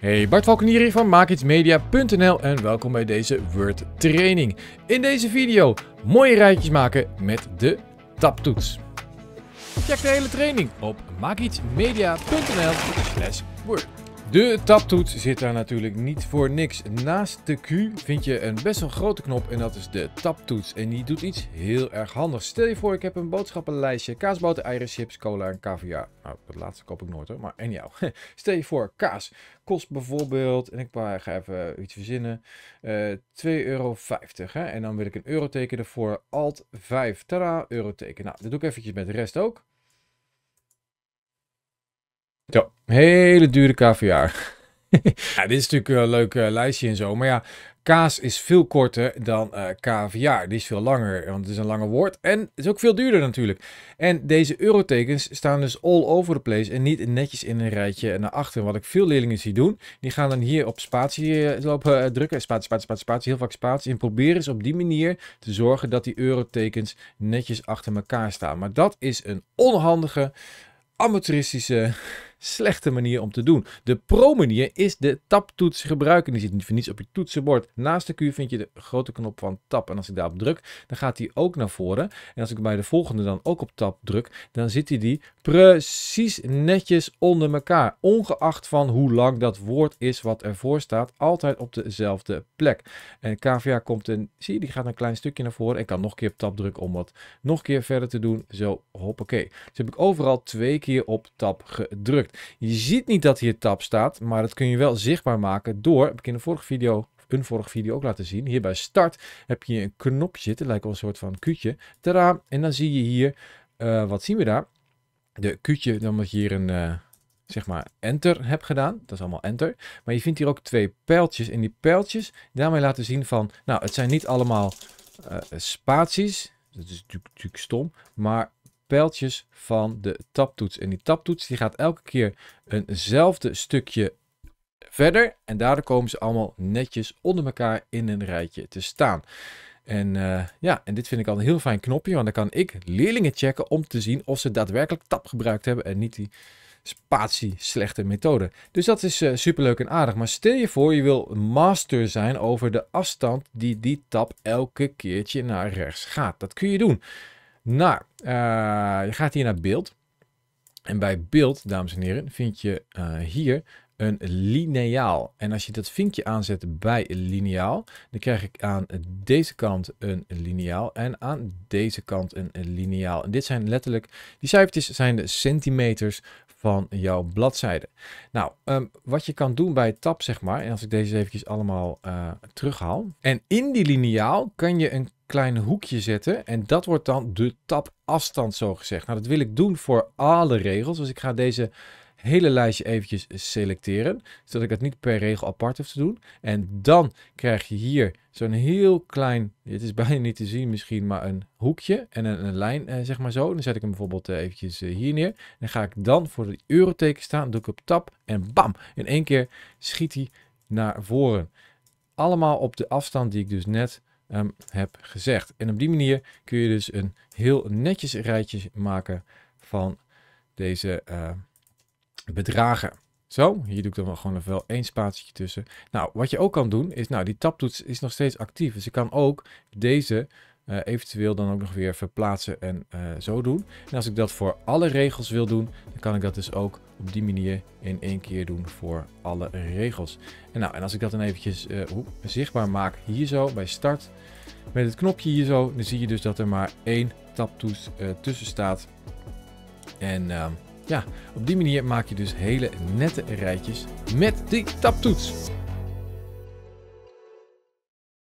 Hey, Bart Valkenier hier van MaakIetsMedia.nl en welkom bij deze Word training. In deze video mooie rijtjes maken met de taptoets. Check de hele training op maakietsmedia.nl slash Word. De taptoets zit daar natuurlijk niet voor niks. Naast de Q vind je een best wel grote knop en dat is de taptoets. En die doet iets heel erg handigs. Stel je voor, ik heb een boodschappenlijstje. Kaasboten, eieren, chips, cola en caviar. Nou, dat laatste koop ik nooit hoor, maar en jou. Stel je voor, kaas kost bijvoorbeeld, en ik ga even iets verzinnen, uh, eh, 2,50 euro. Hè? En dan wil ik een euroteken ervoor. Alt 5, tada, euroteken. Nou, dat doe ik eventjes met de rest ook. Zo, Hele dure KVA. ja, dit is natuurlijk een leuk eh, lijstje en zo. Maar ja, kaas is veel korter dan uh, Die is veel langer, want het is een langer woord. En is ook veel duurder natuurlijk. En deze eurotekens staan dus all over the place en niet netjes in een rijtje naar achter. Wat ik veel leerlingen zie doen, die gaan dan hier op spatie eh, lopen drukken. Spatie, spatie, spatie, spatie, heel vaak spatie. En proberen ze op die manier te zorgen dat die eurotekens netjes achter elkaar staan. Maar dat is een onhandige, amateuristische slechte manier om te doen. De pro-manier is de taptoets gebruiken. Die zit niet voor niets op je toetsenbord. Naast de Q vind je de grote knop van tab. En als ik daarop druk, dan gaat die ook naar voren. En als ik bij de volgende dan ook op tab druk, dan zit die, die precies netjes onder elkaar. Ongeacht van hoe lang dat woord is wat ervoor staat, altijd op dezelfde plek. En KVA komt een, zie je, die gaat een klein stukje naar voren. Ik kan nog een keer op tab drukken om wat nog een keer verder te doen. Zo, hoppakee. Dus heb ik overal twee keer op tab gedrukt. Je ziet niet dat hier tab staat, maar dat kun je wel zichtbaar maken door, heb ik in de vorige video een vorige video ook laten zien. Hier bij start heb je een knopje zitten, lijkt wel een soort van kutje, Tada! En dan zie je hier, eh, wat zien we daar? De kutje, dan moet je hier een, eh, zeg maar, enter hebt gedaan. Dat is allemaal enter. Maar je vindt hier ook twee pijltjes. En die pijltjes, daarmee laten zien van, nou, het zijn niet allemaal eh, spaties. Dat is natuurlijk stom, maar pijltjes van de taptoets En die taptoets die gaat elke keer eenzelfde stukje verder. En daardoor komen ze allemaal netjes onder elkaar in een rijtje te staan. En eh, ja, en dit vind ik al een heel fijn knopje, want dan kan ik leerlingen checken om te zien of ze daadwerkelijk tap gebruikt hebben en niet die spatie slechte methode. Dus dat is uh, superleuk en aardig. Maar stel je voor, je wil master zijn over de afstand die die tap elke keertje naar rechts gaat. Dat kun je doen. Nou, eh, je gaat hier naar beeld. En bij beeld, dames en heren, vind je eh, hier een lineaal. En als je dat vinkje aanzet bij lineaal, dan krijg ik aan deze kant een lineaal en aan deze kant een lineaal. En dit zijn letterlijk, die cijfertjes zijn de centimeters van jouw bladzijde. Nou, ehm, wat je kan doen bij tab, zeg maar, en als ik deze eventjes allemaal eh, terughaal. En in die lineaal kan je een klein hoekje zetten. En dat wordt dan de tabafstand zo gezegd. Nou, dat wil ik doen voor alle regels. Dus ik ga deze hele lijstje eventjes selecteren. Zodat ik het niet per regel apart hoef te doen. En dan krijg je hier zo'n heel klein, dit is bijna niet te zien misschien, maar een hoekje en een, een lijn, eh, zeg maar zo. Dan zet ik hem bijvoorbeeld eh, eventjes eh, hier neer. Dan ga ik dan voor de euroteken staan, doe ik op tab en bam! In één keer schiet hij naar voren. Allemaal op de afstand die ik dus net heb gezegd. En op die manier kun je dus een heel netjes rijtje maken van deze eh, bedragen. Zo, hier doe ik dan wel gewoon nog wel één spatje tussen. Nou, wat je ook kan doen is, nou die tabtoets is nog steeds actief. Dus je kan ook deze eh, eventueel dan ook nog weer verplaatsen en eh, zo doen. En als ik dat voor alle regels wil doen, dan kan ik dat dus ook op die manier in één keer doen voor alle regels. En, nou, en als ik dat dan eventjes eh, zichtbaar maak hier zo bij start met het knopje hier zo, dan zie je dus dat er maar één tabtoets tussen staat. En ehm, ja, op die manier maak je dus hele nette rijtjes met die tabtoets.